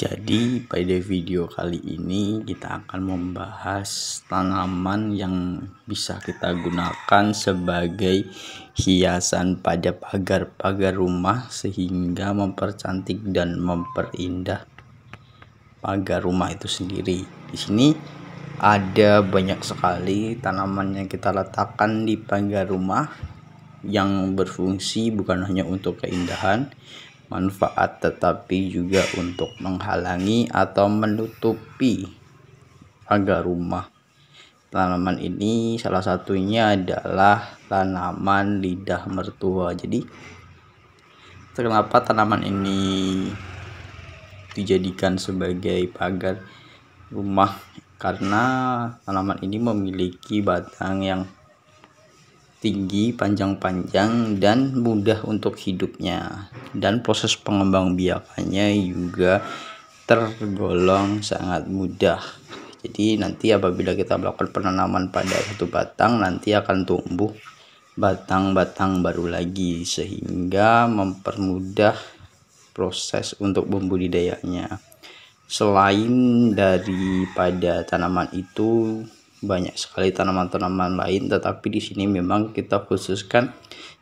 Jadi pada video kali ini kita akan membahas tanaman yang bisa kita gunakan sebagai hiasan pada pagar-pagar rumah sehingga mempercantik dan memperindah pagar rumah itu sendiri. Di sini ada banyak sekali tanaman yang kita letakkan di pagar rumah yang berfungsi bukan hanya untuk keindahan manfaat tetapi juga untuk menghalangi atau menutupi agar rumah tanaman ini salah satunya adalah tanaman lidah mertua jadi kenapa tanaman ini dijadikan sebagai pagar rumah karena tanaman ini memiliki batang yang tinggi, panjang-panjang, dan mudah untuk hidupnya. Dan proses pengembangbiakannya juga tergolong sangat mudah. Jadi nanti apabila kita melakukan penanaman pada satu batang, nanti akan tumbuh batang-batang baru lagi sehingga mempermudah proses untuk membudidayanya. Selain daripada tanaman itu, banyak sekali tanaman-tanaman lain tetapi di sini memang kita khususkan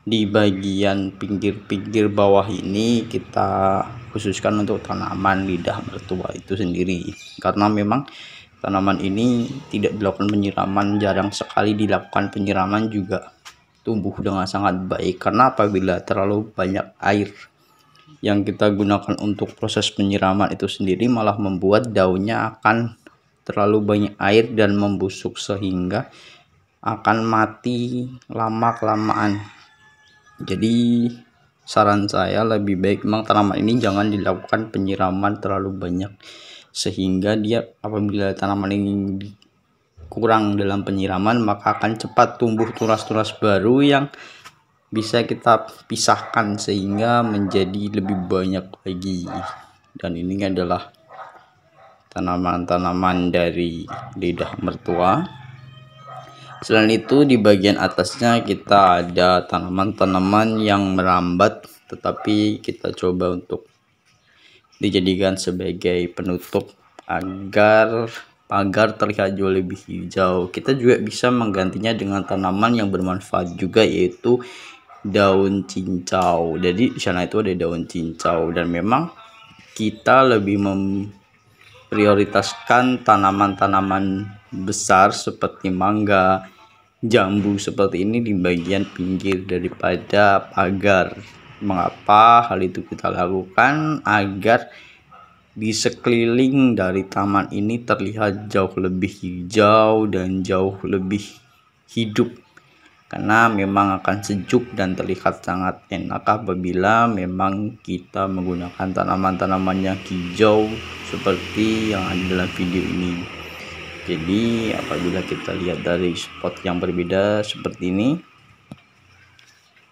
di bagian pinggir-pinggir bawah ini kita khususkan untuk tanaman lidah mertua itu sendiri karena memang tanaman ini tidak dilakukan penyiraman jarang sekali dilakukan penyiraman juga tumbuh dengan sangat baik karena apabila terlalu banyak air yang kita gunakan untuk proses penyiraman itu sendiri malah membuat daunnya akan terlalu banyak air dan membusuk sehingga akan mati lama-kelamaan jadi saran saya lebih baik memang tanaman ini jangan dilakukan penyiraman terlalu banyak sehingga dia apabila tanaman ini kurang dalam penyiraman maka akan cepat tumbuh tunas-tunas baru yang bisa kita pisahkan sehingga menjadi lebih banyak lagi dan ini adalah tanaman-tanaman dari lidah mertua selain itu di bagian atasnya kita ada tanaman-tanaman yang merambat tetapi kita coba untuk dijadikan sebagai penutup agar pagar terlihat jauh lebih hijau kita juga bisa menggantinya dengan tanaman yang bermanfaat juga yaitu daun cincau jadi di sana itu ada daun cincau dan memang kita lebih mem prioritaskan tanaman-tanaman besar seperti mangga, jambu seperti ini di bagian pinggir daripada pagar. Mengapa hal itu kita lakukan? Agar di sekeliling dari taman ini terlihat jauh lebih hijau dan jauh lebih hidup karena memang akan sejuk dan terlihat sangat enak apabila memang kita menggunakan tanaman-tanaman yang hijau seperti yang ada dalam video ini jadi apabila kita lihat dari spot yang berbeda seperti ini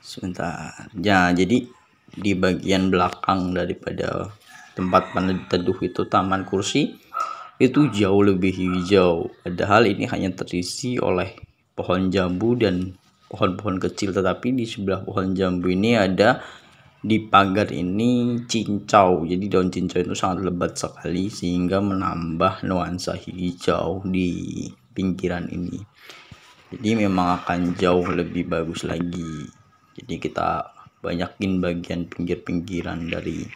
sebentar ya jadi di bagian belakang daripada tempat teduh itu taman kursi itu jauh lebih hijau padahal ini hanya terisi oleh pohon jambu dan pohon-pohon kecil tetapi di sebelah pohon jambu ini ada di pagar ini cincau jadi daun cincau itu sangat lebat sekali sehingga menambah nuansa hijau di pinggiran ini jadi memang akan jauh lebih bagus lagi jadi kita banyakin bagian pinggir-pinggiran dari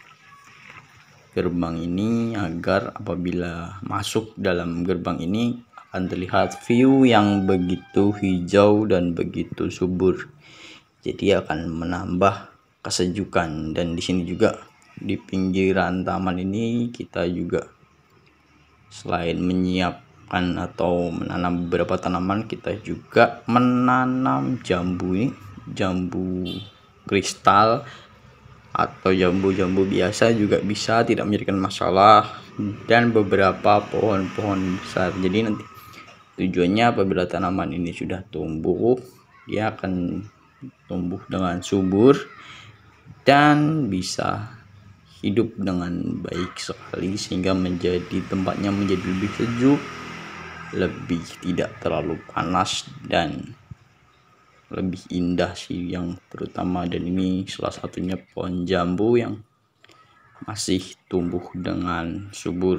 gerbang ini agar apabila masuk dalam gerbang ini akan terlihat view yang begitu hijau dan begitu subur jadi akan menambah kesejukan dan di sini juga di pinggiran taman ini kita juga selain menyiapkan atau menanam beberapa tanaman kita juga menanam jambu ini jambu kristal atau jambu-jambu biasa juga bisa tidak menjadikan masalah dan beberapa pohon-pohon besar jadi nanti tujuannya apabila tanaman ini sudah tumbuh dia akan tumbuh dengan subur dan bisa hidup dengan baik sekali sehingga menjadi tempatnya menjadi lebih sejuk lebih tidak terlalu panas dan lebih indah sih yang terutama dan ini salah satunya pohon jambu yang masih tumbuh dengan subur